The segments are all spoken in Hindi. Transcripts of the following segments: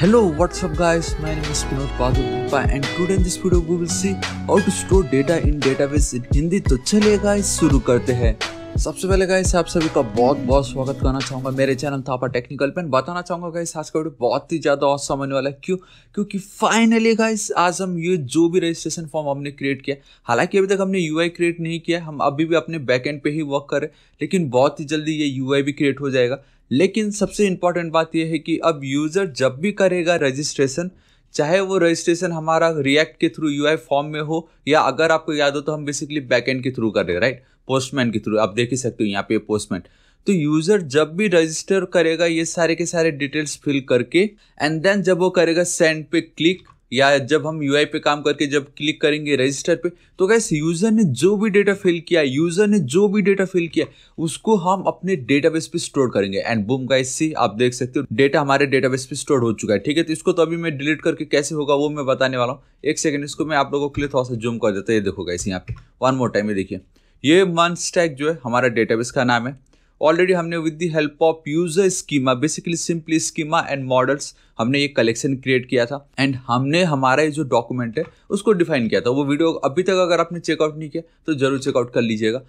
Hello what's up guys my name is Pinod Padukupa and today in this video we will see how to store data in database in Hindi तो चलिए guys शुरू करते हैं सबसे पहले गाइस आप सभी का बहुत बहुत स्वागत करना चाहूंगा मेरे चैनल थापा टेक्निकल पेन बताना चाहूंगा गाइस आज का वीडियो बहुत ही ज़्यादा और समझने वाला है क्यों क्योंकि फाइनली गाइस आज हम ये जो भी रजिस्ट्रेशन फॉर्म हमने क्रिएट किया हालांकि अभी तक हमने यू क्रिएट नहीं किया हम अभी भी अपने बैक एंड पे ही वर्क करें लेकिन बहुत ही जल्दी ये यू भी क्रिएट हो जाएगा लेकिन सबसे इम्पॉर्टेंट बात यह है कि अब यूज़र जब भी करेगा रजिस्ट्रेशन चाहे वो रजिस्ट्रेशन हमारा रिएक्ट के थ्रू यू फॉर्म में हो या अगर आपको याद हो तो हम बेसिकली बैकएंड के थ्रू कर रहे राइट पोस्टमैन के थ्रू आप देख ही सकते हो यहाँ पे पोस्टमैन तो यूज़र जब भी रजिस्टर करेगा ये सारे के सारे डिटेल्स फिल करके एंड देन जब वो करेगा सेंड पे क्लिक या जब हम यू पे काम करके जब क्लिक करेंगे रजिस्टर पे तो कैसे यूज़र ने जो भी डेटा फिल किया यूज़र ने जो भी डेटा फिल किया उसको हम अपने डेटाबेस पे स्टोर करेंगे एंड बुम का इससे आप देख सकते हो डेटा हमारे डेटाबेस पे स्टोर हो चुका है ठीक है तो इसको तो अभी मैं डिलीट करके कैसे होगा वो मैं बताने वाला हूँ एक सेकेंड इसको मैं आप लोगों के लिए थोड़ा सा जूम कर देता है ये देखोगा इसी यहाँ पे वन मोर टाइम ये देखिए ये मन स्टैक जो है हमारा डेटाबेस का नाम है ऑलरेडी हमने with the help of user schema basically simply schema and models हमने ये कलेक्शन क्रिएट किया था एंड हमने हमारा ये जो डॉक्यूमेंट है उसको डिफाइन किया था वो वीडियो अभी तक अगर आपने चेकआउट नहीं किया तो ज़रूर चेकआउट कर लीजिएगा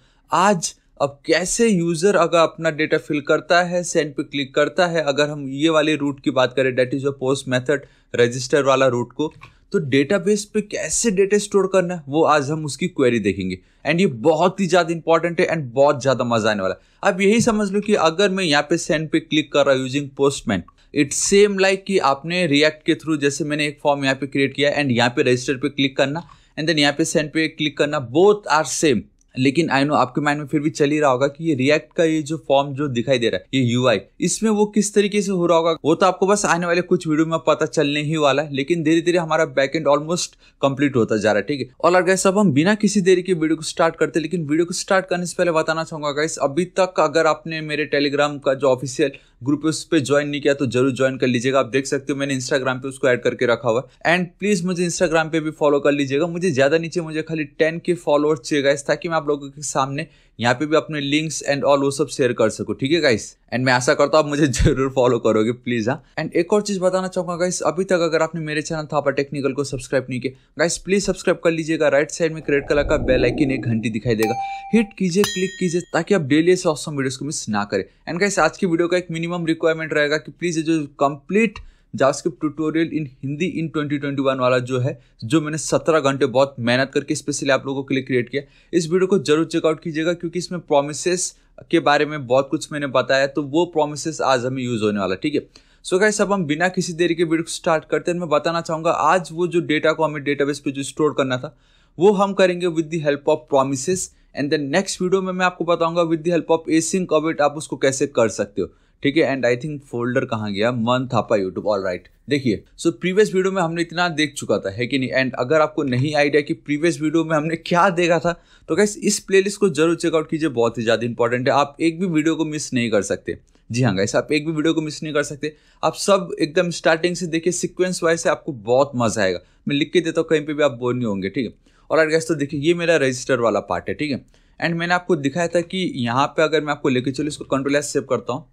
आज अब कैसे यूज़र अगर अपना डेटा फिल करता है सेंड पे क्लिक करता है अगर हम ये वाले रूट की बात करें that is a post method register वाला रूट को तो डेटाबेस पे कैसे डेटा स्टोर करना है वो आज हम उसकी क्वेरी देखेंगे एंड ये बहुत ही ज़्यादा इंपॉर्टेंट है एंड बहुत ज़्यादा मजा आने वाला है अब यही समझ लो कि अगर मैं यहाँ पे सेंड पे क्लिक कर रहा हूँ using Postman it's same like कि आपने रिएक्ट के थ्रू जैसे मैंने एक फॉर्म यहाँ पे क्रिएट किया एंड यहाँ पे रजिस्टर पे क्लिक करना एंड देन यहाँ पे सेंड पे क्लिक करना बोथ आर सेम लेकिन आई नो आपके माइंड में फिर भी चल ही रहा होगा कि ये रिएक्ट का ये जो फॉर्म जो दिखाई दे रहा है ये यू इसमें वो किस तरीके से हो रहा होगा वो तो आपको बस आने वाले कुछ वीडियो में पता चलने ही वाला है लेकिन धीरे धीरे हमारा बैक एंड ऑलमोस्ट कंप्लीट होता जा रहा है ठीक है और गैस अब हम बिना किसी देरी के वीडियो को स्टार्ट करते लेकिन वीडियो को स्टार्ट करने से पहले बताना चाहूंगा गाइस अभी तक अगर आपने मेरे टेलीग्राम का जो ऑफिशियल ग्रुप है उस पर ज्वाइन नहीं किया तो जरूर ज्वाइन कर लीजिएगा आप देख सकते हो मैंने इंस्टाग्राम पे उसको ऐड करके रखा हुआ है एंड प्लीज मुझे इंस्टाग्राम पे भी फॉलो कर लीजिएगा मुझे ज्यादा नीचे मुझे खाली टेन के फॉलोअर्स चाहिए गाइस ताकि मैं आप लोगों के सामने यहाँ पे भी अपने लिंक्स एंड ऑल वो सब शेयर कर सको ठीक है गाइस एंड मैं ऐसा करता हूँ आप मुझे जरूर फॉलो करोगे प्लीज़ हाँ एंड एक और चीज़ बताना चाहूंगा गाइस अभी तक अगर आपने मेरे चैनल थापा टेक्निकल को सब्सक्राइब नहीं किया गाइस प्लीज़ सब्सक्राइब कर लीजिएगा राइट साइड में क्रेड कलर का बेल आइकिन एक घंटी दिखाई देगा हिट कीजिए क्लिक कीजिए ताकि आप डेली ऐसे ऑसम वीडियो को मिस ना करें एंड गाइस आज की वीडियो का एक मिनिमम रिक्वायरमेंट रहेगा कि प्लीज़ जो complete JavaScript tutorial in Hindi in 2021 वाला जो है जो मैंने 17 घंटे बहुत मेहनत करके स्पेशली आप लोगों के लिए क्रिएट किया इस वीडियो को जरूर चेकआउट कीजिएगा क्योंकि इसमें प्रोमिसेस के बारे में बहुत कुछ मैंने बताया तो वो प्रोमिसेस आज हमें यूज़ होने वाला ठीक है सो गाइस अब हम बिना किसी देरी के वीडियो को स्टार्ट करते हैं मैं बताना चाहूँगा आज वो जो डेटा को हमें डेटाबेस पे जो स्टोर करना था वो हम करेंगे with the help of promises and then next video में मैं आपको बताऊंगा with the help of async await आप उसको कैसे कर सकते हो ठीक है एंड आई थिंक फोल्डर कहाँ गया मन थापा यूट्यूब ऑल राइट देखिए सो प्रीवियस वीडियो में हमने इतना देख चुका था है कि नहीं एंड अगर आपको नहीं आइडिया कि प्रीवियस वीडियो में हमने क्या देखा था तो गैस इस प्लेलिस्ट को जरूर चेकआउट कीजिए बहुत ही ज़्यादा इंपॉर्टेंट है आप एक भी वीडियो को मिस नहीं कर सकते जी हाँ गैस आप एक भी वीडियो को मिस नहीं कर सकते आप सब एकदम स्टार्टिंग से देखिए सिक्वेंस वाइज से आपको बहुत मजा आएगा मैं लिख के देता हूँ कहीं पर भी आप बोर नहीं होंगे ठीक है और अगर गैस तो देखिए ये मेरा रजिस्टर वाला पार्ट है ठीक है एंड मैंने आपको दिखाया था कि यहाँ पे अगर मैं आपको लेके चलूँ इसको कंट्रोल एस सेव करता हूँ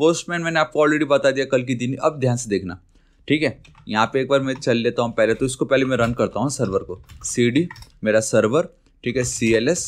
पोस्टमैन मैंने आपको ऑलरेडी बता दिया कल की दिन अब ध्यान से देखना ठीक है यहाँ पे एक बार मैं चल लेता हूँ पहले तो इसको पहले मैं रन करता हूँ सर्वर को सी डी मेरा सर्वर ठीक है सी एल एस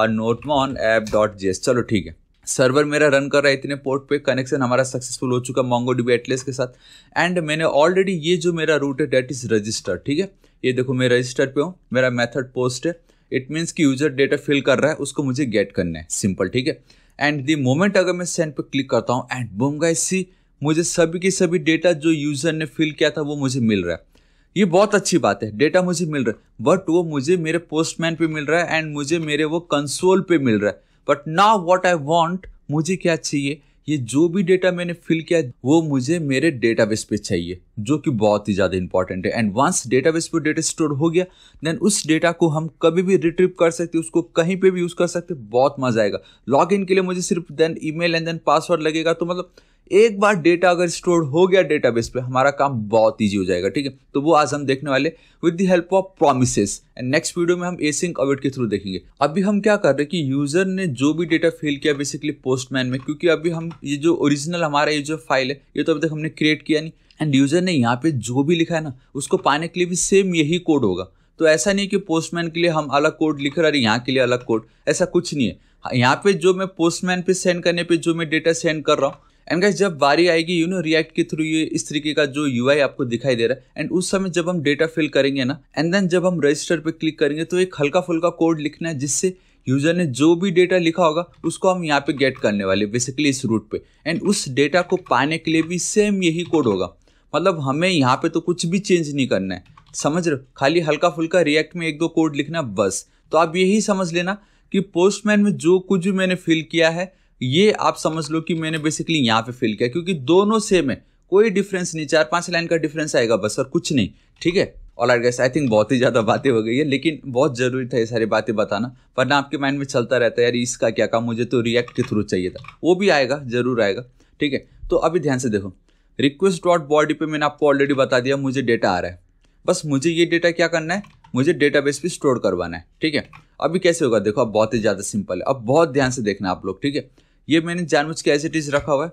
और nodemon app dot G S चलो ठीक है सर्वर मेरा रन कर रहा है इतने पोर्ट पे कनेक्शन हमारा सक्सेसफुल हो चुका है मोंगो डिबी एटलेस के साथ एंड मैंने ऑलरेडी ये जो मेरा रूट है डेट इज़ रजिस्टर ठीक है ये देखो मैं रजिस्टर पे हूँ मेरा मेथड पोस्ट है इट मीन्स कि यूजर डेटा फिल कर रहा है उसको मुझे गेट करना है सिंपल ठीक है एंड दी मोमेंट अगर मैं सेंड पर क्लिक करता हूँ एंड बुम गाइस सी मुझे सभी के सभी डेटा जो यूज़र ने फिल किया था वो मुझे मिल रहा है ये बहुत अच्छी बात है डेटा मुझे मिल रहा है बट वो मुझे मेरे पोस्टमैन पे मिल रहा है एंड मुझे मेरे वो कंसोल पे मिल रहा है बट ना वॉट आई वॉन्ट मुझे क्या चाहिए ये जो भी डेटा मैंने फिल किया वो मुझे मेरे डेटाबेस पे चाहिए जो कि बहुत ही ज़्यादा इंपॉर्टेंट है एंड वंस डेटाबेस पर डेटा स्टोर हो गया देन उस डेटा को हम कभी भी रिट्रीव कर सकते उसको कहीं पे भी यूज़ कर सकते बहुत मज़ा आएगा लॉग इन के लिए मुझे सिर्फ then email and then password लगेगा तो मतलब एक बार डेटा अगर स्टोर हो गया डेटाबेस पे हमारा काम बहुत ईजी हो जाएगा ठीक है तो वो आज हम देखने वाले with the help of promise and next video में हम एसिंक अवेट के थ्रू देखेंगे अभी हम क्या कर रहे हैं कि यूजर ने जो भी डेटा फिल किया बेसिकली पोस्टमैन में क्योंकि अभी हम ये जो ओरिजिनल हमारा ये जो फाइल है ये तो अभी तक हमने क्रिएट किया नहीं एंड यूज़र ने यहाँ पे जो भी लिखा है ना उसको पाने के लिए भी सेम यही कोड होगा तो ऐसा नहीं कि पोस्टमैन के लिए हम अलग कोड लिख रहे हैं यहाँ के लिए अलग कोड ऐसा कुछ नहीं है हाँ, यहाँ पे जो मैं पोस्टमैन पे सेंड करने पे जो मैं डेटा सेंड कर रहा हूँ एंड गाइस जब बारी आएगी यू नो रिएक्ट के थ्रू ये इस तरीके का जो यू आपको दिखाई दे रहा है एंड उस समय जब हम डेटा फिल करेंगे ना एंड देन जब हम रजिस्टर पे क्लिक करेंगे तो एक हल्का फुल्का कोड लिखना है जिससे यूज़र ने जो भी डेटा लिखा होगा उसको हम यहाँ पे गेट करने वाले बेसिकली इस रूट पे एंड उस डेटा को पाने के लिए भी सेम यही कोड होगा मतलब हमें यहाँ पे तो कुछ भी चेंज नहीं करना है समझ रहे खाली हल्का फुल्का रिएक्ट में एक दो कोड लिखना बस तो आप यही समझ लेना कि पोस्टमैन में जो कुछ भी मैंने फिल किया है ये आप समझ लो कि मैंने बेसिकली यहाँ पे फिल किया क्योंकि दोनों सेम है कोई डिफरेंस नहीं चार पांच लाइन का डिफरेंस आएगा बस और कुछ नहीं ठीक है all are guys I think बहुत ही ज़्यादा बातें हो गई है लेकिन बहुत ज़रूरी था ये सारी बातें बताना वरना आपके माइंड में चलता रहता है यार इसका क्या काम मुझे तो रिएक्ट के थ्रू चाहिए था वो भी आएगा ज़रूर आएगा ठीक है तो अभी ध्यान से देखो रिक्वेस्ट डॉट बॉडी पर मैंने आपको ऑलरेडी बता दिया मुझे डेटा आ रहा है बस मुझे ये डेटा क्या करना है मुझे डेटाबेस भी स्टोर करवाना है ठीक है अभी कैसे होगा देखो अब बहुत ही ज़्यादा सिंपल है अब बहुत ध्यान से देखना आप लोग ठीक है ये मैंने जानबूझ के एज इट इज़ रखा हुआ है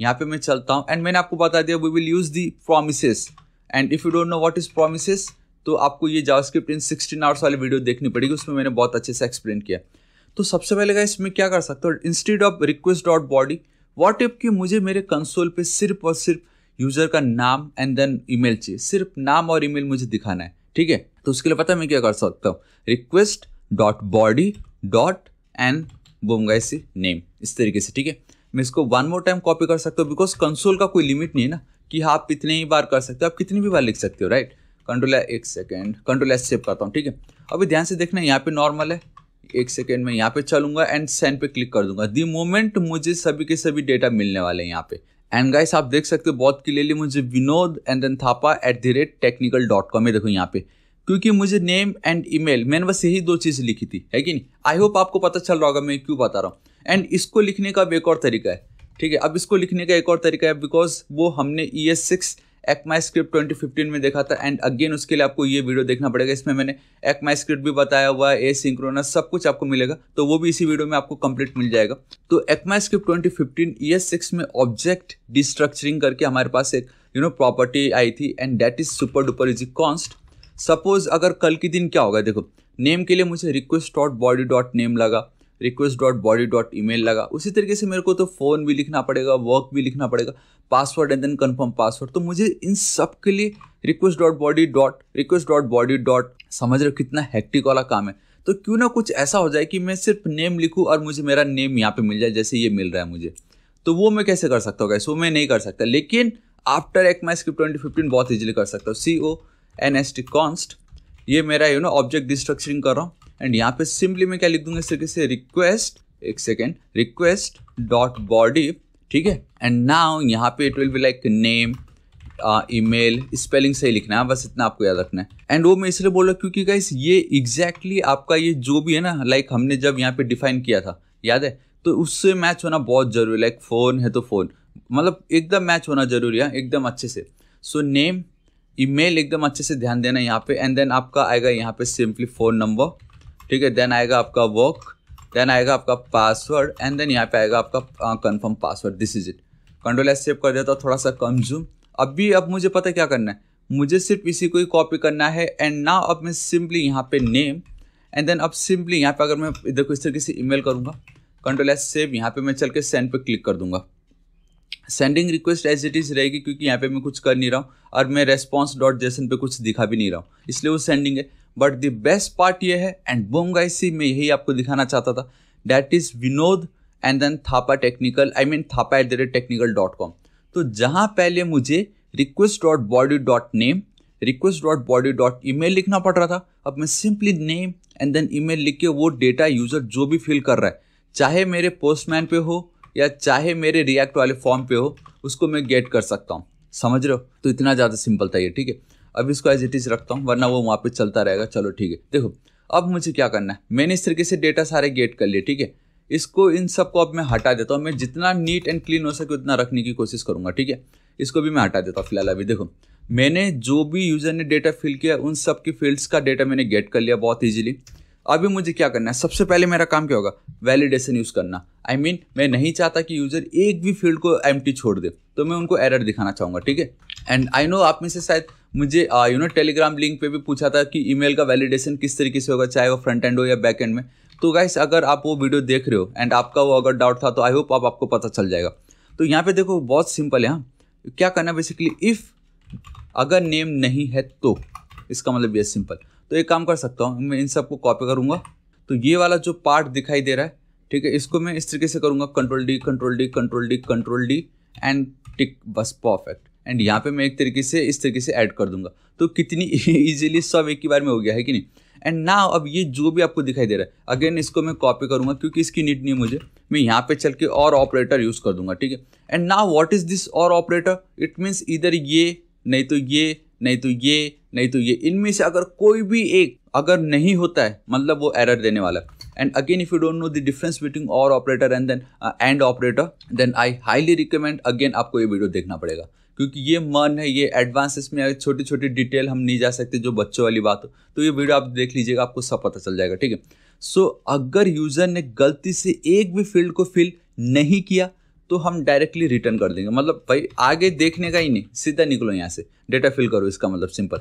यहाँ पे मैं चलता हूँ एंड मैंने आपको बता दिया we will use the promises and if you don't know what is promises तो आपको ये जावास्क्रिप्ट इन सिक्सटीन आवर्स वाली वीडियो देखनी पड़ेगी उसमें मैंने बहुत अच्छे से एक्सप्लेन किया तो सबसे पहले का इसमें क्या कर सकते हो instead of request dot body what if कि मुझे मेरे कंसोल पे सिर्फ और सिर्फ यूजर का नाम एंड देन ईमेल चाहिए सिर्फ नाम और ईमेल मुझे दिखाना है ठीक है तो उसके लिए पता है मैं क्या कर सकता हूँ request dot body dot and बोमगा इसी नेम इस तरीके से ठीक है मैं इसको वन मोर टाइम कॉपी कर सकता हूँ बिकॉज कंसोल का कोई लिमिट नहीं है ना कि हाँ आप कितने ही बार कर सकते हो आप कितनी भी बार लिख सकते हो राइट कंट्रोल एक सेकेंड कंट्रोल एस सेव करता हूँ ठीक है अभी ध्यान से देखना यहाँ पे नॉर्मल है एक सेकेंड में यहाँ पे चलूंगा एंड सेंड पे क्लिक कर दूंगा दी मोमेंट मुझे सभी के सभी डेटा मिलने वाले हैं यहाँ पे एंड गाइस आप देख सकते हो बहुत क्लियरली मुझे Vinod and then Thapa at the rate technical dot com देखो यहाँ पे क्योंकि मुझे नेम एंड ईमेल मैंने बस यही दो चीज़ लिखी थी है कि नहीं आई होप आपको पता चल रहा होगा मैं क्यों बता रहा हूँ एंड इसको लिखने का अब एक और तरीका है ठीक है अब इसको लिखने का एक और तरीका है बिकॉज वो हमने E S six ECMAScript twenty fifteen में देखा था एंड अगेन उसके लिए आपको ये वीडियो देखना पड़ेगा इसमें मैंने एक माई स्क्रिप्ट भी बताया हुआ है ए सिंक्रोनस सब कुछ आपको मिलेगा तो वो भी इसी वीडियो में आपको कंप्लीट मिल जाएगा तो ECMAScript E S six में ऑब्जेक्ट डिस्ट्रक्चरिंग करके हमारे पास एक यू नो प्रॉपर्टी आई थी and that is super duper is const suppose अगर कल के दिन क्या होगा देखो नेम के लिए मुझे request dot body dot name लगा request dot body dot E लगा उसी तरीके से मेरे को तो फ़ोन भी लिखना पड़ेगा वर्क भी लिखना पड़ेगा password and then confirm password तो मुझे इन सब के लिए request dot body dot request dot body dot समझ रहे हो कितना हैक्टिक वाला काम है तो क्यों ना कुछ ऐसा हो जाए कि मैं सिर्फ नेम लिखूँ और मुझे मेरा नेम यहाँ पे मिल जाए जैसे ये मिल रहा है मुझे तो वो मैं कैसे कर सकता हूँ कैसे वो मैं नहीं कर सकता लेकिन after ECMAScript twenty fifteen बहुत ईजिली कर सकता हूँ C O N S T const ये मेरा यू नो ऑब्जेक्ट डिस्ट्रक्चरिंग कर रहा हूँ एंड यहाँ पे सिंपली मैं क्या लिख दूंगा इस तरीके से रिक्वेस्ट एक सेकेंड रिक्वेस्ट डॉट बॉडी ठीक है एंड नाउ यहाँ पे it will be like name email spelling सही लिखना है बस इतना आपको याद रखना है एंड वो मैं इसलिए बोल रहा हूँ क्योंकि गाइस ये एग्जैक्टली exactly आपका ये जो भी है ना लाइक like हमने जब यहाँ पे डिफाइन किया था याद है तो उससे मैच होना बहुत जरूरी लाइक लाइक फ़ोन है तो फ़ोन मतलब एकदम मैच होना जरूरी है एकदम अच्छे से सो नेम ईमेल एकदम अच्छे से ध्यान देना यहाँ पे एंड देन आपका आएगा यहाँ पे सिंपली फ़ोन नंबर ठीक है देन आएगा आपका वर्क देन आएगा आपका पासवर्ड एंड देन यहाँ पे आएगा आपका confirm password this is it control S save कर देता हूँ तो थोड़ा सा कम जूम अब भी अब मुझे पता क्या करना है मुझे सिर्फ इसी को ही कॉपी करना है एंड ना अब मैं सिंपली यहाँ पे नेम एंड देन अब सिंपली यहाँ पे अगर मैं इधर को इस तरीके से ईमेल करूँगा कंट्रोल एस सेव यहाँ पे मैं चल के सेंड पे क्लिक कर दूंगा sending request as it is रहेगी क्योंकि यहाँ पे मैं कुछ कर नहीं रहा हूँ और मैं रेस्पॉन्स डॉट जेसन पर कुछ दिखा भी नहीं रहा हूँ इसलिए वो सेंडिंग है बट द बेस्ट पार्ट ये है एंड बोम गाइसी में यही आपको दिखाना चाहता था that is Vinod and then Thapa technical I mean Thapa at the rate technical dot com तो जहाँ पहले मुझे request dot body dot name request dot body dot email लिखना पड़ रहा था अब मैं simply name and then email लिख के वो डेटा यूज़र जो भी फिल कर रहा है चाहे मेरे पोस्टमैन पे हो या चाहे मेरे रिएक्ट वाले फॉर्म पे हो उसको मैं गेट कर सकता हूँ समझ रहे हो तो इतना ज़्यादा सिंपल था ये ठीक है अब इसको एज इट इज़ रखता हूँ वरना वो वहाँ पर चलता रहेगा चलो ठीक है देखो अब मुझे क्या करना है मैंने इस तरीके से डेटा सारे गेट कर लिए ठीक है इसको इन सब को अब मैं हटा देता हूँ मैं जितना नीट एंड क्लीन हो सके उतना रखने की कोशिश करूँगा ठीक है इसको भी मैं हटा देता हूँ फिलहाल अभी देखो मैंने जो भी यूज़र ने डेटा फिल किया उन सब की फील्ड्स का डेटा मैंने गेट कर लिया बहुत ईजिली अभी मुझे क्या करना है सबसे पहले मेरा काम क्या होगा वैलिडेशन यूज़ करना आई I मीन mean, मैं नहीं चाहता कि यूज़र एक भी फील्ड को एम छोड़ दे तो मैं उनको एरर दिखाना चाहूँगा ठीक है एंड आई नो आप में से शायद मुझे यू नो टेलीग्राम लिंक पे भी पूछा था कि ईमेल का वैलिडेशन किस तरीके से होगा चाहे वो फ्रंट एंड हो या बैक एंड में तो गाइस अगर आप वो वीडियो देख रहे हो एंड आपका वो अगर डाउट था तो आई होप आप आपको पता चल जाएगा तो यहाँ पे देखो बहुत सिंपल है हाँ क्या करना बेसिकली इफ़ अगर नेम नहीं है तो इसका मतलब ये सिंपल तो एक काम कर सकता हूँ मैं इन सबको कॉपी करूँगा तो ये वाला जो पार्ट दिखाई दे रहा है ठीक है इसको मैं इस तरीके से करूँगा control D control D control D control D and tick बस परफेक्ट एंड यहाँ पे मैं एक तरीके से इस तरीके से ऐड कर दूंगा तो कितनी ईजिली सब एक ही बार में हो गया है कि नहीं एंड ना अब ये जो भी आपको दिखाई दे रहा है अगेन इसको मैं कॉपी करूँगा क्योंकि इसकी नीड नहीं है मुझे मैं यहाँ पे चल के और ऑपरेटर यूज़ कर दूंगा ठीक है एंड ना what is this or operator it means इधर ये नहीं तो ये नहीं तो ये नहीं तो ये इनमें से अगर कोई भी एक अगर नहीं होता है मतलब वो एरर देने वाला and again if you don't know the difference between or operator and then and operator then I highly recommend again आपको ये वीडियो देखना पड़ेगा क्योंकि ये मन है ये एडवांस में छोटी छोटी डिटेल हम नहीं जा सकते जो बच्चों वाली बात हो तो ये वीडियो आप देख लीजिएगा आपको सब पता चल जाएगा ठीक है सो अगर यूज़र ने गलती से एक भी फील्ड को फिल नहीं किया तो हम डायरेक्टली रिटर्न कर देंगे मतलब भाई आगे देखने का ही नहीं सीधा निकलो यहाँ से डेटा फिल करो इसका मतलब simple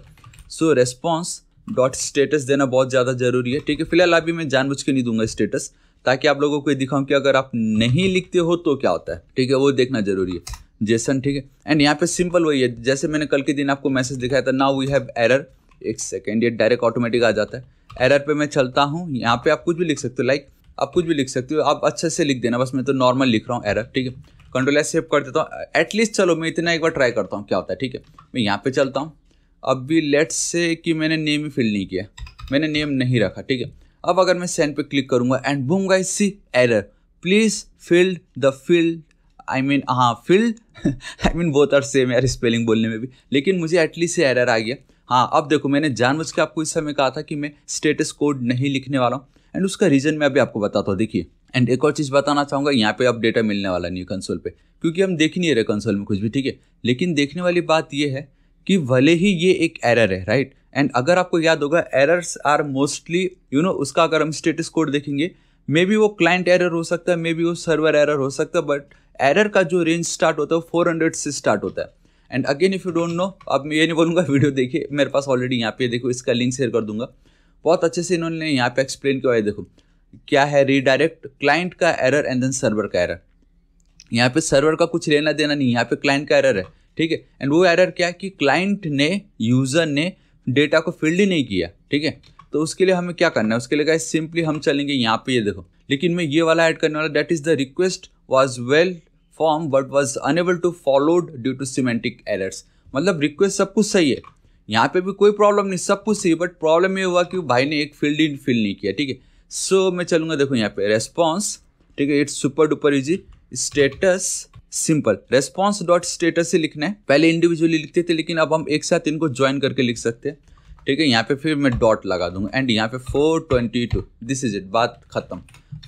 so response dot status देना बहुत ज़्यादा जरूरी है ठीक है फिलहाल अभी मैं जानबूझ के नहीं दूंगा स्टेटस ताकि आप लोगों को दिखाऊं कि अगर आप नहीं लिखते हो तो क्या होता है ठीक है वो देखना जरूरी है जेसन ठीक है एंड यहाँ पे सिंपल वही है जैसे मैंने कल के दिन आपको मैसेज दिखाया था ना वी हैव एरर एक सेकेंड ये डायरेक्ट ऑटोमेटिक आ जाता है एरर पे मैं चलता हूँ यहाँ पे आप कुछ भी लिख सकते हो लाइक आप कुछ भी लिख सकते हो आप अच्छे से लिख देना बस मैं तो नॉर्मल लिख रहा हूँ एरर ठीक है कंट्रोल एस सेव कर देता हूँ एटलीस्ट चलो मैं इतना एक बार ट्राई करता हूँ क्या होता है ठीक है मैं यहाँ पर चलता हूँ अब भी लेट्स से कि मैंने नेम ही फिल नहीं किया मैंने नेम नहीं रखा ठीक है अब अगर मैं सेंड पे क्लिक करूँगा and boom guys see error please fill the field I mean हाँ field I mean both are same यार स्पेलिंग बोलने में भी लेकिन मुझे एटलीस्ट से एरर आ गया हाँ अब देखो मैंने जानबूझ के आपको इस समय कहा था कि मैं स्टेटस कोड नहीं लिखने वाला हूँ एंड उसका रीज़न मैं अभी आपको बताता हूँ देखिए एंड एक और चीज़ बताना चाहूँगा यहाँ पे अब डेटा मिलने वाला नहीं है कंसोल पे क्योंकि हम देख नहीं रहे कंसोल में कुछ भी ठीक है लेकिन देखने वाली बात यह है कि भले ही ये एक एरर है राइट एंड अगर आपको याद होगा errors are mostly you know उसका अगर हम स्टेटस कोड देखेंगे मे बी वो क्लाइंट एरर हो सकता है मे बी वो सर्वर एरर हो सकता है बट एरर का जो रेंज स्टार्ट होता है वो फोर हंड्रेड से स्टार्ट होता है and again if you don't know अब मैं ये नहीं बोलूँगा वीडियो देखिए मेरे पास ऑलरेडी यहाँ पे देखो इसका लिंक शेयर कर दूंगा बहुत अच्छे से इन्होंने यहाँ पे एक्सप्लेन किया है देखो क्या है रीडायरेक्ट क्लाइंट का एरर एंड देन सर्वर का एरर यहाँ पे सर्वर का कुछ लेना देना नहीं यहाँ पे क्लाइंट का एरर है ठीक है एंड वो एरर क्या है कि क्लाइंट ने यूज़र ने डेटा को फील्ड ही नहीं किया ठीक है तो उसके लिए हमें क्या करना है उसके लिए क्या सिंपली हम चलेंगे यहाँ पे ये देखो लेकिन मैं ये वाला ऐड करने वाला that is the request was well form but was unable to followed due to semantic errors मतलब रिक्वेस्ट सब कुछ सही है यहाँ पे भी कोई प्रॉब्लम नहीं सब कुछ सही बट प्रॉब्लम ये हुआ कि भाई ने एक फील्ड इन फिल नहीं किया ठीक है सो मैं चलूंगा देखो यहाँ पे रेस्पॉन्स ठीक है it's super duper easy status simple response dot status ही लिखना है पहले इंडिविजुअली लिखते थे लेकिन अब हम एक साथ इनको ज्वाइन करके लिख सकते हैं ठीक है यहाँ पे फिर मैं डॉट लगा दूंगा एंड यहाँ पे 422 दिस इज इट बात खत्म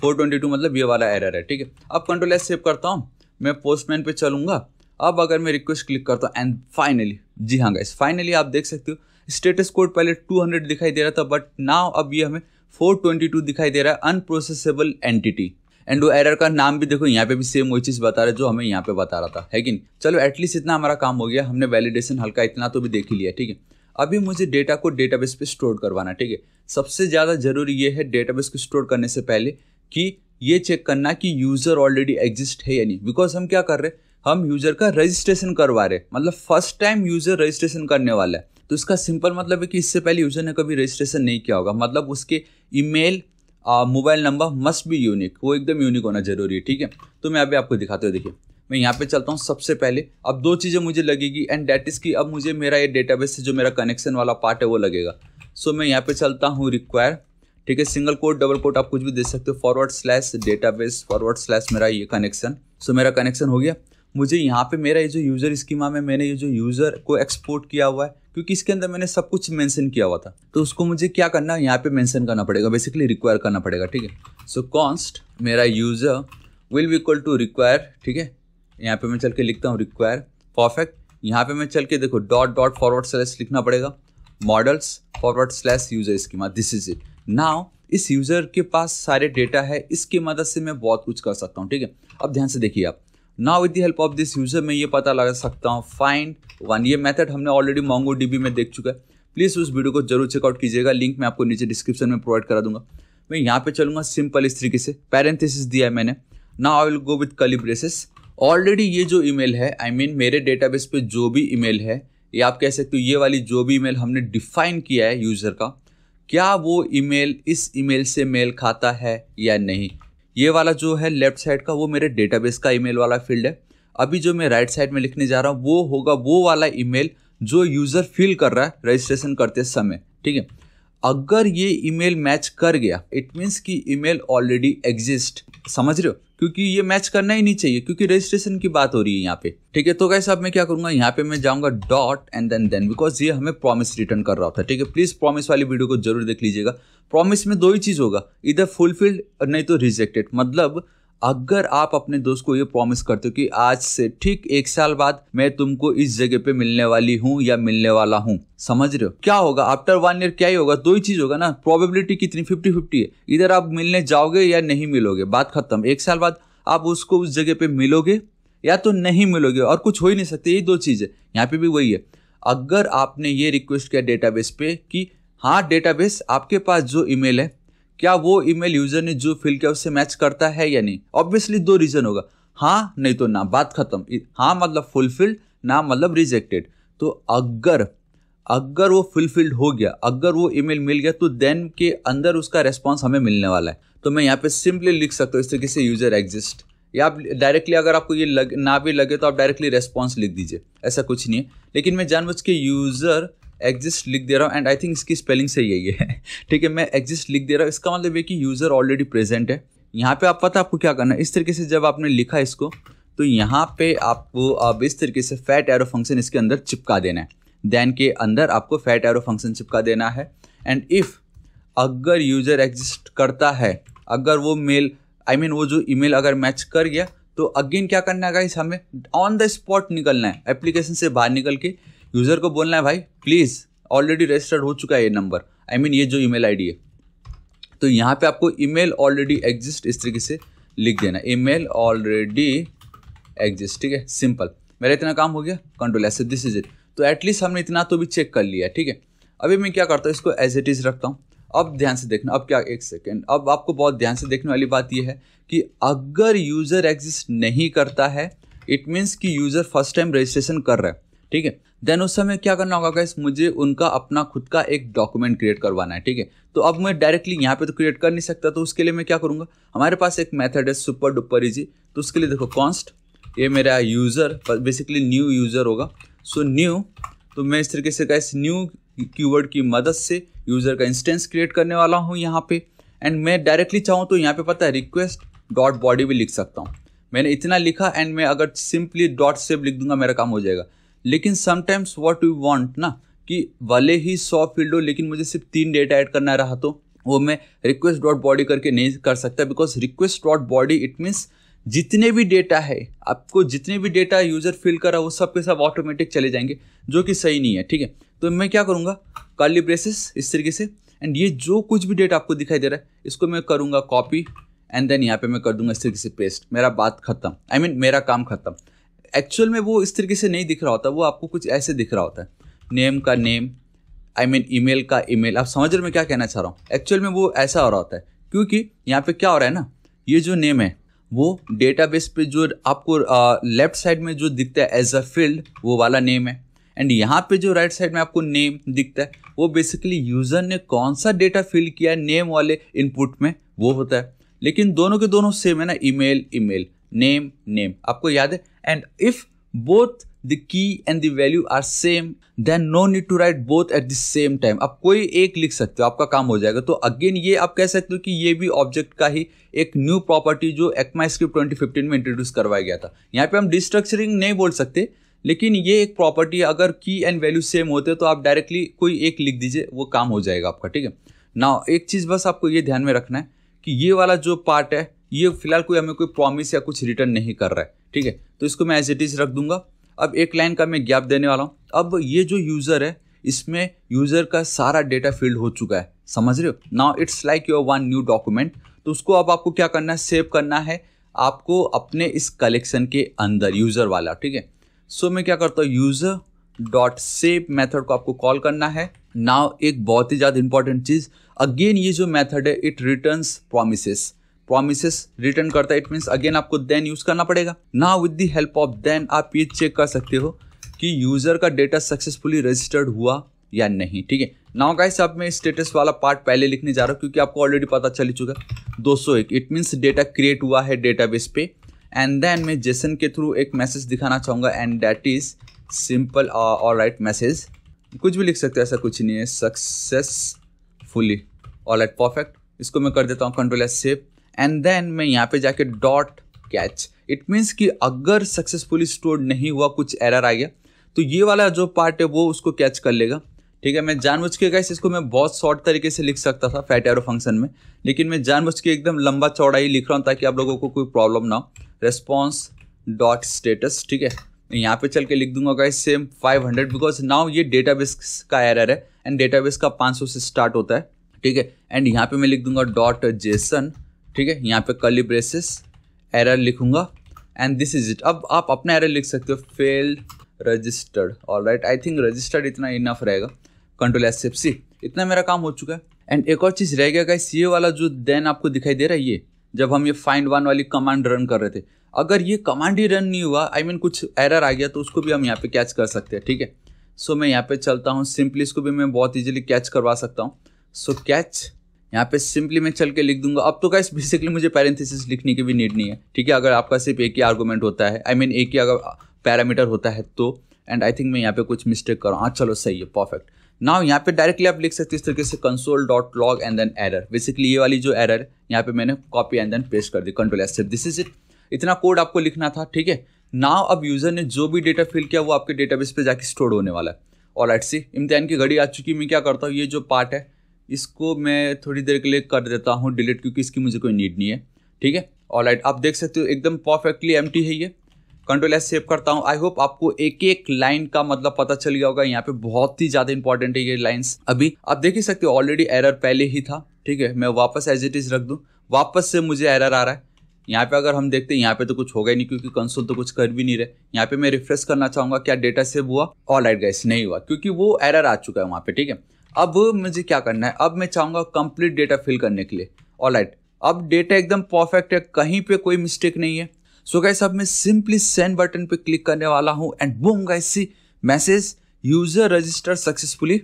422 मतलब ये वाला एरर है ठीक है अब कंट्रोल एस सेव करता हूँ मैं पोस्टमैन पे चलूंगा अब अगर मैं रिक्वेस्ट क्लिक करता हूँ एंड फाइनली जी हाँ गाइस फाइनली आप देख सकते हो स्टेटस कोड पहले 200 दिखाई दे रहा था बट नाव अब ये हमें 422 दिखाई दे रहा है अनप्रोसेसेबल एंटिटी एंड वो एरर का नाम भी देखो यहाँ पे भी सेम वही चीज़ बता रहा है जो हमें यहाँ पे बता रहा था है कि नहीं चलो एटलीस्ट इतना हमारा काम हो गया हमने वैलिडेशन हल्का इतना तो भी देख ही लिया ठीक है अभी मुझे डेटा को डेटाबेस पे स्टोर करवाना ठीक है सबसे ज़्यादा ज़रूरी ये है डेटाबेस को स्टोर करने से पहले कि ये चेक करना कि यूज़र ऑलरेडी एग्जिस्ट है या नहीं बिकॉज हम क्या कर रहे हैं हम यूज़र का रजिस्ट्रेशन करवा रहे मतलब फर्स्ट टाइम यूज़र रजिस्ट्रेशन करने वाला है तो इसका सिंपल मतलब है कि इससे पहले यूज़र ने कभी रजिस्ट्रेशन नहीं किया होगा मतलब उसके email mobile number must be unique वो एकदम यूनिक होना जरूरी है ठीक है तो मैं अभी आपको दिखाते हुए देखिए मैं यहाँ पे चलता हूँ सबसे पहले अब दो चीज़ें मुझे लगेगी एंड डेट इज़ की अब मुझे मेरा ये डेटाबेस से जो मेरा कनेक्शन वाला पार्ट है वो लगेगा सो so, मैं यहाँ पे चलता हूँ रिक्वायर ठीक है सिंगल कोड डबल कोड आप कुछ भी दे सकते हो forward slash database forward slash मेरा ये कनेक्शन सो so, मेरा कनेक्शन हो गया मुझे यहाँ पे मेरा ये जो यूज़र स्कीमा में मैंने ये जो यूज़र को एक्सपोर्ट किया हुआ है क्योंकि इसके अंदर मैंने सब कुछ मेंशन किया हुआ था तो उसको मुझे क्या करना है यहाँ पे मेंशन करना पड़ेगा बेसिकली रिक्वायर करना पड़ेगा ठीक है सो कॉन्स्ट मेरा user will be equal to require ठीक है यहाँ पे मैं चल के लिखता हूँ रिक्वायर परफेक्ट यहाँ पे मैं चल के देखो डॉट डॉट फॉरवर्ड स्लैश लिखना पड़ेगा models forward slash user schema this is it now इस यूज़र के पास सारे डेटा है इसकी मदद से मैं बहुत कुछ कर सकता हूँ ठीक है अब ध्यान से देखिए आप ना with the help of this user मैं ये पता लगा सकता हूँ फाइंड वन ये मेथड हमने ऑलरेडी मोंगो डीबी में देख चुका है प्लीज़ उस वीडियो को जरूर चेकआउट कीजिएगा लिंक मैं आपको नीचे डिस्क्रिप्शन में प्रोवाइड करा दूंगा मैं यहाँ पे चलूँगा सिंपल इस तरीके से पैरेंथिस दिया है मैंने ना आई विल गो विथ कलिब्रेसेस ऑलरेडी ये जो ईमेल है आई I मीन mean, मेरे डेटाबेस पे जो भी ईमेल है या आप कह सकते हो ये वाली जो भी ईमेल हमने डिफाइन किया है यूज़र का क्या वो ईमेल इस ईमेल से मेल खाता है या नहीं ये वाला जो है लेफ्ट साइड का वो मेरे डेटाबेस का ईमेल वाला फील्ड है अभी जो मैं राइट साइड में लिखने जा रहा हूँ वो होगा वो वाला ईमेल जो यूज़र फिल कर रहा है रजिस्ट्रेशन करते समय ठीक है अगर ये ईमेल मैच कर गया इट मीन्स कि ईमेल ऑलरेडी एग्जिस्ट समझ रहे हो क्योंकि ये मैच करना ही नहीं चाहिए क्योंकि रजिस्ट्रेशन की बात हो रही है यहाँ पे ठीक है तो कैसे अब मैं क्या करूँगा यहाँ पे मैं जाऊँगा dot and then then because ये हमें प्रॉमिस रिटर्न कर रहा होता है ठीक है प्लीज़ प्रॉमिस वाली वीडियो को जरूर देख लीजिएगा प्रॉमिस में दो ही चीज़ होगा इधर फुलफिल्ड नहीं तो रिजेक्टेड मतलब अगर आप अपने दोस्त को ये प्रॉमिस करते हो कि आज से ठीक एक साल बाद मैं तुमको इस जगह पे मिलने वाली हूँ या मिलने वाला हूँ समझ रहे हो क्या होगा आफ्टर वन ईयर क्या ही होगा दो ही चीज होगा ना प्रोबेबिलिटी कितनी फिफ्टी फिफ्टी है इधर आप मिलने जाओगे या नहीं मिलोगे बात खत्म एक साल बाद आप उसको उस जगह पे मिलोगे या तो नहीं मिलोगे और कुछ हो ही नहीं सकते यही दो चीज़ है यहाँ पे भी वही है अगर आपने ये रिक्वेस्ट किया डेटाबेस पे कि हाँ डेटाबेस आपके पास जो ईमेल है क्या वो ईमेल यूज़र ने जो फिल किया उससे मैच करता है या नहीं ऑब्वियसली दो रीज़न होगा हाँ नहीं तो ना बात खत्म हाँ मतलब फुलफिल्ड ना मतलब रिजेक्टेड तो अगर अगर वो फुलफिल्ड हो गया अगर वो ईमेल मिल गया तो देन के अंदर उसका रेस्पॉन्स हमें मिलने वाला है तो मैं यहाँ पे सिंपली लिख सकता हूँ इस तरीके से यूज़र एग्जिस्ट या आप डायरेक्टली अगर आपको ये लग ना भी लगे तो आप डायरेक्टली रेस्पॉन्स लिख दीजिए ऐसा कुछ नहीं है लेकिन मैं जानबूझ के यूज़र एग्जिस्ट लिख दे रहा हूँ एंड आई थिंक इसकी स्पेलिंग सही है ये ठीक है मैं एग्जिस्ट लिख दे रहा हूँ इसका मतलब ये कि यूज़र ऑलरेडी प्रेजेंट है यहाँ पे आप पता आपको क्या करना है इस तरीके से जब आपने लिखा इसको तो यहाँ पे आपको अब इस तरीके से फैट एरो फंक्शन इसके अंदर चिपका देना है दैन के अंदर आपको फैट एरो फंक्शन चिपका देना है एंड इफ़ अगर यूज़र एग्जिस्ट करता है अगर वो मेल आई मीन वो जो ईमेल अगर मैच कर गया तो अगेन क्या करना है इस हमें ऑन द स्पॉट निकलना है एप्लीकेशन से बाहर निकल के यूज़र को बोलना है भाई प्लीज़ ऑलरेडी रजिस्टर्ड हो चुका है ये नंबर आई मीन ये जो ईमेल आईडी है तो यहाँ पे आपको ईमेल ऑलरेडी एग्जिस्ट इस तरीके से लिख देना ईमेल ऑलरेडी एग्जिस्ट ठीक है सिंपल मेरा इतना काम हो गया कंट्रोल ऐसे दिस इज इट तो एटलीस्ट हमने इतना तो भी चेक कर लिया ठीक है अभी मैं क्या करता हूँ इसको एज इट इज़ रखता हूँ अब ध्यान से देखना अब क्या एक सेकेंड अब आपको बहुत ध्यान से देखने वाली बात यह है कि अगर यूज़र एग्जिस्ट नहीं करता है इट मीन्स कि यूज़र फर्स्ट टाइम रजिस्ट्रेशन कर रहा है ठीक है देन उस समय क्या करना होगा गाइस मुझे उनका अपना खुद का एक डॉक्यूमेंट क्रिएट करवाना है ठीक है तो अब मैं डायरेक्टली यहाँ पे तो क्रिएट कर नहीं सकता तो उसके लिए मैं क्या करूँगा हमारे पास एक मेथड है सुपर डुपर इजी तो उसके लिए देखो कॉन्स्ट ये मेरा यूज़र बेसिकली न्यू यूज़र होगा सो so, न्यू तो मैं इस तरीके से गाइस न्यू कीवर्ड की मदद से यूज़र का इंस्टेंस क्रिएट करने वाला हूँ यहाँ पर एंड मैं डायरेक्टली चाहूँ तो यहाँ पर पता है रिक्वेस्ट डॉट बॉडी भी लिख सकता हूँ मैंने इतना लिखा एंड मैं अगर सिंपली डॉट सेव लिख दूंगा मेरा काम हो जाएगा लेकिन समटाइम्स वॉट यू वॉन्ट ना कि भले ही सौ फील्ड हो लेकिन मुझे सिर्फ तीन डेटा ऐड करना रहा तो वो मैं रिक्वेस्ट डॉट बॉडी करके नहीं कर सकता because request dot body it means जितने भी डेटा है आपको जितने भी डेटा यूज़र फिल कर रहा है वो सब के सब ऑटोमेटिक चले जाएंगे जो कि सही नहीं है ठीक है तो मैं क्या करूँगा काली ब्रेसिस इस तरीके से एंड ये जो कुछ भी डेटा आपको दिखाई दे रहा है इसको मैं करूँगा कॉपी एंड देन यहाँ पे मैं कर दूंगा इस तरीके से पेस्ट मेरा बात खत्म आई I मीन mean, मेरा काम खत्म एक्चुअल में वो इस तरीके से नहीं दिख रहा होता वो आपको कुछ ऐसे दिख रहा होता है नेम का नेम आई मीन ई का ई आप समझ रहे मैं क्या कहना चाह रहा हूँ एक्चुअल में वो ऐसा हो रहा होता है क्योंकि यहाँ पे क्या हो रहा है ना ये जो नेम है वो डेटाबेस पे जो आपको लेफ्ट साइड में जो दिखता है एज अ फील्ड वो वाला नेम है एंड यहाँ पे जो राइट right साइड में आपको नेम दिखता है वो बेसिकली यूज़र ने कौन सा डेटा फिल किया है नेम वाले इनपुट में वो होता है लेकिन दोनों के दोनों सेम है ना ईमेल ईमेल नेम नेम आपको याद है and if both the key and the value are same then no need to write both at the same time आप कोई एक लिख सकते हो आपका काम हो जाएगा तो अगेन ये आप कह सकते हो कि ये भी ऑब्जेक्ट का ही एक न्यू प्रॉपर्टी जो एक्मा स्क्रिप्ट ट्वेंटी फिफ्टीन में इंट्रोड्यूस करवाया गया था यहाँ पे हम डिस्ट्रक्चरिंग नहीं बोल सकते लेकिन ये एक प्रॉपर्टी अगर की एंड वैल्यू सेम होते तो आप डायरेक्टली कोई एक लिख दीजिए वो काम हो जाएगा आपका ठीक है ना एक चीज़ बस आपको ये ध्यान में रखना है कि ये वाला जो पार्ट है ये फिलहाल कोई हमें कोई प्रॉमिस या कुछ रिटर्न नहीं कर रहा है ठीक है तो इसको मैं एज इट इज़ रख दूंगा अब एक लाइन का मैं गैप देने वाला हूँ अब ये जो यूज़र है इसमें यूज़र का सारा डेटा फील्ड हो चुका है समझ रहे हो now it's like your one new document तो उसको अब आपको क्या करना है सेव करना है आपको अपने इस कलेक्शन के अंदर यूज़र वाला ठीक है सो मैं क्या करता हूँ यूज़र डॉट सेव मैथड को आपको कॉल करना है नाउ एक बहुत ही ज़्यादा इंपॉर्टेंट चीज़ अगेन ये जो मैथड है it returns promises promise return करता है इट मीन्स अगेन आपको देन यूज करना पड़ेगा ना with the help of then आप ये चेक कर सकते हो कि यूजर का डेटा सक्सेसफुली रजिस्टर्ड हुआ या नहीं ठीक है नाउ गाइस अब मैं स्टेटस वाला पार्ट पहले लिखने जा रहा हूँ क्योंकि आपको ऑलरेडी पता चल चुका है दो सौ एक इट मीन्स डेटा क्रिएट हुआ है डेटाबेस पे एंड देन मैं जेसन के थ्रू एक मैसेज दिखाना चाहूँगा एंड दैट इज सिंपल और राइट मैसेज कुछ भी लिख सकते हो ऐसा कुछ नहीं है सक्सेसफुली ऑल एट परफेक्ट इसको मैं कर देता हूँ control S save and then मैं यहाँ पे जाके डॉट कैच इट मीन्स कि अगर सक्सेसफुली स्टोर नहीं हुआ कुछ एरर आ गया तो ये वाला जो पार्ट है वो उसको कैच कर लेगा ठीक है मैं जानबूझ के गाइस इसको मैं बहुत शॉर्ट तरीके से लिख सकता था फैट एरो फंक्शन में लेकिन मैं जानबूझ के एकदम लंबा चौड़ा ही लिख रहा हूँ ताकि आप लोगों को कोई प्रॉब्लम ना हो रेस्पॉन्स डॉट स्टेटस ठीक है यहाँ पे चल के लिख दूंगा गाइस सेम 500 बिकॉज नाउ ये डेटाबेस का एरर है एंड डेटाबेस का 500 से स्टार्ट होता है ठीक है एंड यहाँ पे मैं लिख दूंगा डॉट जेसन ठीक है यहाँ पे कर्ली ब्रेसिस एरर लिखूंगा एंड दिस इज इट अब आप अपना एरर लिख सकते हो फेल्ड रजिस्टर्ड और राइट आई थिंक रजिस्टर्ड इतना इनफ रहेगा कंट्रोल एस एफ सी इतना मेरा काम हो चुका है एंड एक और चीज़ रह गया सी ए वाला जो देन आपको दिखाई दे रहा है ये जब हम ये फाइंड वन वाली कमांड रन कर रहे थे अगर ये कमांड ही रन नहीं हुआ आई I मीन mean, कुछ एरर आ गया तो उसको भी हम यहाँ पे कैच कर सकते हैं ठीक है सो so, मैं यहाँ पे चलता हूँ सिंपली इसको भी मैं बहुत इजीली कैच करवा सकता हूँ सो कैच यहाँ पे सिंपली मैं चल के लिख दूंगा अब तो क्या बेसिकली मुझे पैरेंथिस लिखने की भी नीड नहीं है ठीक है अगर आपका सिर्फ एक ही आर्गूमेंट होता है आई मीन एक ही अगर पैरामीटर होता है तो एंड आई थिंक मैं यहाँ पे कुछ मिस्टेक कर रहा हूँ हाँ चलो सही है परफेक्ट नाउ यहाँ पे डायरेक्टली आप लिख सकते हैं इस तरीके से console dot log and then error basically ये वाली जो एरर यहाँ पे मैंने कॉपी एंड देन पेस्ट कर दी control S this is it इतना कोड आपको लिखना था ठीक है नाव अब यूज़र ने जो भी डेटा फिल किया वो आपके डेटाबेस पे जाके स्टोर होने वाला है और सी इम्तिहान की घड़ी आ चुकी मैं क्या करता हूँ ये जो पार्ट है इसको मैं थोड़ी देर के लिए कर देता हूँ डिलीट क्योंकि इसकी मुझे कोई नीड नहीं है ठीक है ऑल राइट आप देख सकते हो एकदम परफेक्टली एम है ये कंट्रोल एस सेव करता हूँ आई होप आपको एक एक लाइन का मतलब पता चल गया होगा यहाँ पे बहुत ही ज़्यादा इंपॉर्टेंट है ये लाइन्स अभी आप देख ही सकते हो ऑलरेडी एरर पहले ही था ठीक है मैं वापस एज इट इज़ रख दूँ वापस से मुझे एरर आ रहा है यहाँ पे अगर हम देखते हैं यहाँ पे तो कुछ होगा ही नहीं क्योंकि कंसोल तो कुछ कर भी नहीं रहे यहाँ पे मैं रिफ्रेश करना चाहूँगा क्या डेटा सेव हुआ ऑल राइट गैस नहीं हुआ क्योंकि वो एरर आ चुका है वहाँ पे ठीक है अब मुझे क्या करना है अब मैं चाहूंगा कंप्लीट डेटा फिल करने के लिए ऑल राइट अब डेटा एकदम परफेक्ट है कहीं पे कोई मिस्टेक नहीं है सो so गाइस अब मैं सिंपली सेंड बटन पे क्लिक करने वाला हूं and boom guys see message user register successfully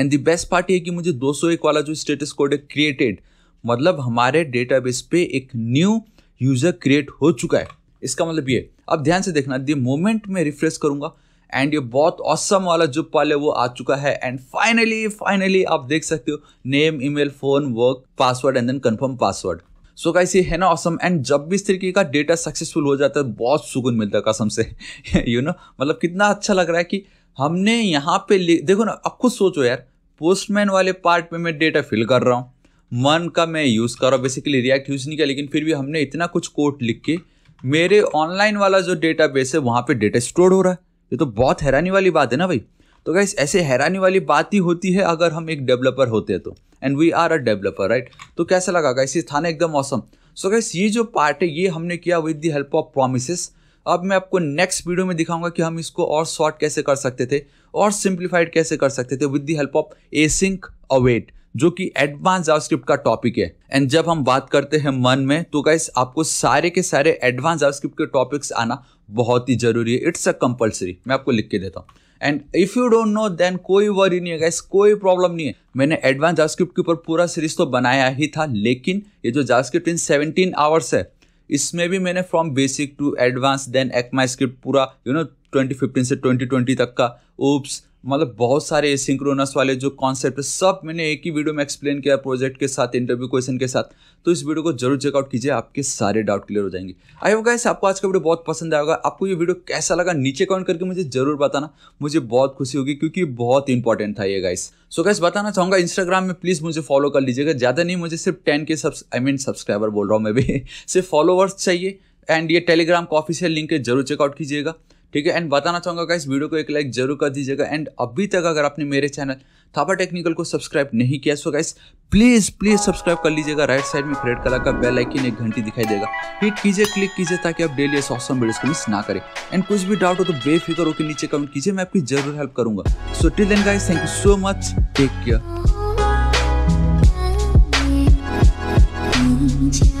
and the best part ये कि मुझे 201 वाला जो स्टेटस कोड है क्रिएटेड मतलब हमारे डेटाबेस पे एक न्यू यूजर क्रिएट हो चुका है इसका मतलब ये अब ध्यान से देखना दी मोमेंट में रिफ्रेश करूंगा एंड ये बहुत औसम वाला जुप वाले वो आ चुका है एंड फाइनली फाइनली आप देख सकते हो name email phone work password and then confirm password so so guys ये है ना ऑसम एंड जब भी इस तरीके का डेटा सक्सेसफुल हो जाता है बहुत सुकून मिलता है कसम से यू नो मतलब कितना अच्छा लग रहा है कि हमने यहाँ पे देखो ना अब खुद सोचो यार पोस्टमैन वाले पार्ट में मैं डेटा फिल कर रहा हूँ मन का मैं यूज़ कर रहा हूँ बेसिकली रिएक्ट यूज़ नहीं किया लेकिन फिर भी हमने इतना कुछ कोट लिख के मेरे ऑनलाइन वाला जो डेटा बेस है वहाँ पर डेटा स्टोर हो रहा है ये तो बहुत हैरानी वाली बात है ना भाई तो गाइस ऐसे हैरानी वाली बात ही होती है अगर हम एक डेवलपर होते तो and we are a developer right तो कैसा लगा गाइस ये था ना एकदम मौसम सो गाइस ये जो पार्ट है ये हमने किया with the help of promises अब मैं आपको नेक्स्ट वीडियो में दिखाऊंगा कि हम इसको और शॉर्ट कैसे कर सकते थे और सिंप्लीफाइड कैसे कर सकते थे with the help of async await जो कि एडवांस जावास्क्रिप्ट का टॉपिक है एंड जब हम बात करते हैं मन में तो गाइस आपको सारे के सारे एडवांस जावास्क्रिप्ट के टॉपिक्स आना बहुत ही ज़रूरी है इट्स अ कंपल्सरी मैं आपको लिख के देता हूँ and if you don't know then कोई वरी नहीं है गैस कोई प्रॉब्लम नहीं है मैंने एडवांस जास्क्रिप्ट के ऊपर पूरा सीरीज तो बनाया ही था लेकिन ये जो जास्क्रिप्ट इन सेवनटीन आवर्स है इसमें भी मैंने from basic to advance then ECMAScript पूरा यू नो ट्वेंटी फिफ्टीन से ट्वेंटी ट्वेंटी तक का ओप्स मतलब बहुत सारे सिंक्रोनस वाले जो कॉन्सेप्ट सब मैंने एक ही वीडियो में एक्सप्लेन किया प्रोजेक्ट के साथ इंटरव्यू क्वेश्चन के साथ तो इस वीडियो को जरूर चेकआउट कीजिए आपके सारे डाउट क्लियर हो जाएंगे आई होगा गाइस आपको आज का वीडियो बहुत पसंद आएगा आपको ये वीडियो कैसा लगा नीचे कमेंट करके मुझे जरूर बताना मुझे बहुत खुशी होगी क्योंकि बहुत इंपॉर्टेंट था ये गाइस सो गाइस गैस बताना चाहूंगा इंस्टाग्राम में प्लीज़ मुझे फॉलो कर लीजिएगा ज़्यादा नहीं मुझे सिर्फ ten K subs I mean subscriber बोल रहा हूँ मैं भी सिर्फ फॉलोअर्स चाहिए एंड ये टेलीग्राम का ऑफिशियल लिंक है जरूर चेकआउट कीजिएगा ठीक है एंड बताना चाहूँगा इस वीडियो को एक लाइक जरूर कर दीजिएगा एंड अभी तक अगर आपने मेरे चैनल थापा टेक्निकल को सब्सक्राइब नहीं किया so guys please please subscribe कर लीजिएगा राइट साइड में रेड कलर का बेल आइकन एक घंटी दिखाई देगा हिट कीजिए क्लिक कीजिए ताकि आप डेली ऑसम वीडियोस को मिस ना करें एंड कुछ भी डाउट हो तो बेफिक्र होकर नीचे कमेंट कीजिए मैं आपकी जरूर हेल्प करूंगा so till then guys thank you so much take care